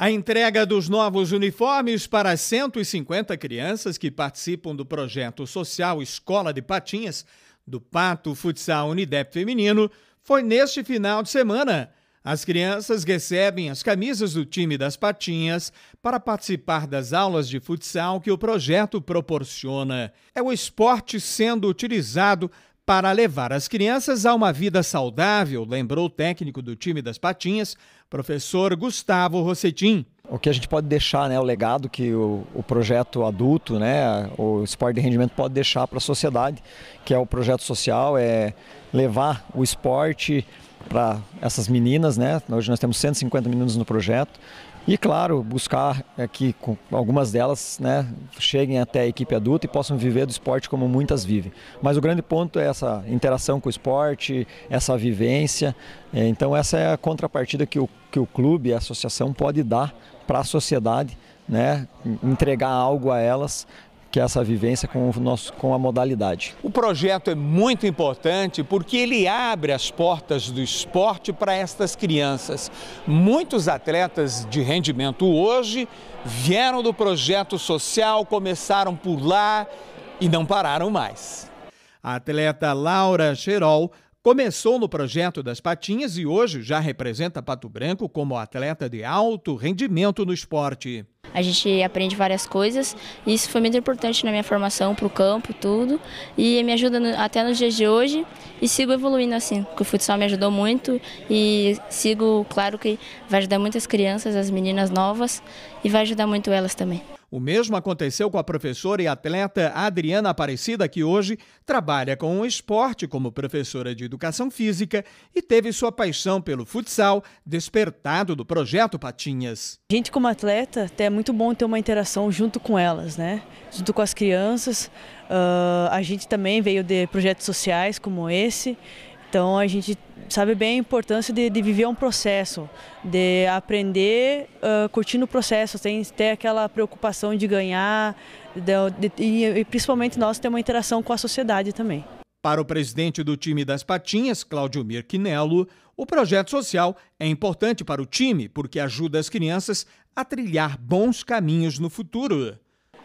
A entrega dos novos uniformes para 150 crianças que participam do projeto social Escola de Patinhas do Pato Futsal Unidep Feminino foi neste final de semana. As crianças recebem as camisas do time das Patinhas para participar das aulas de futsal que o projeto proporciona. É o esporte sendo utilizado para levar as crianças a uma vida saudável, lembrou o técnico do time das Patinhas, professor Gustavo Rossetin. O que a gente pode deixar, né, o legado que o, o projeto adulto, né, o esporte de rendimento pode deixar para a sociedade, que é o projeto social, é levar o esporte para essas meninas, né? Hoje nós temos 150 meninas no projeto. E claro, buscar é, que algumas delas né, cheguem até a equipe adulta e possam viver do esporte como muitas vivem. Mas o grande ponto é essa interação com o esporte, essa vivência. É, então essa é a contrapartida que o, que o clube a associação pode dar para a sociedade, né, entregar algo a elas que é essa vivência com, o nosso, com a modalidade. O projeto é muito importante porque ele abre as portas do esporte para estas crianças. Muitos atletas de rendimento hoje vieram do projeto social, começaram por lá e não pararam mais. A atleta Laura Cherol Começou no projeto das patinhas e hoje já representa Pato Branco como atleta de alto rendimento no esporte. A gente aprende várias coisas e isso foi muito importante na minha formação para o campo, tudo. E me ajuda no, até nos dias de hoje e sigo evoluindo assim, porque o futsal me ajudou muito e sigo, claro que vai ajudar muitas crianças, as meninas novas e vai ajudar muito elas também. O mesmo aconteceu com a professora e atleta Adriana Aparecida, que hoje trabalha com o esporte como professora de educação física e teve sua paixão pelo futsal despertado do projeto Patinhas. A gente, como atleta, é muito bom ter uma interação junto com elas, né? Junto com as crianças. Uh, a gente também veio de projetos sociais como esse. Então a gente sabe bem a importância de, de viver um processo, de aprender uh, curtindo o processo, sem ter aquela preocupação de ganhar, de, de, e, e principalmente nós ter uma interação com a sociedade também. Para o presidente do time das Patinhas, Cláudio Mirquinello, o projeto social é importante para o time porque ajuda as crianças a trilhar bons caminhos no futuro.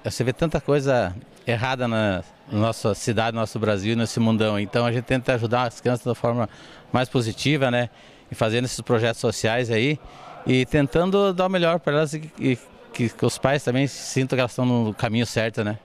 Você vê tanta coisa errada na nossa cidade, no nosso Brasil, nesse mundão. Então a gente tenta ajudar as crianças da forma mais positiva, né? E fazendo esses projetos sociais aí e tentando dar o melhor para elas e, e que os pais também sintam que elas estão no caminho certo, né?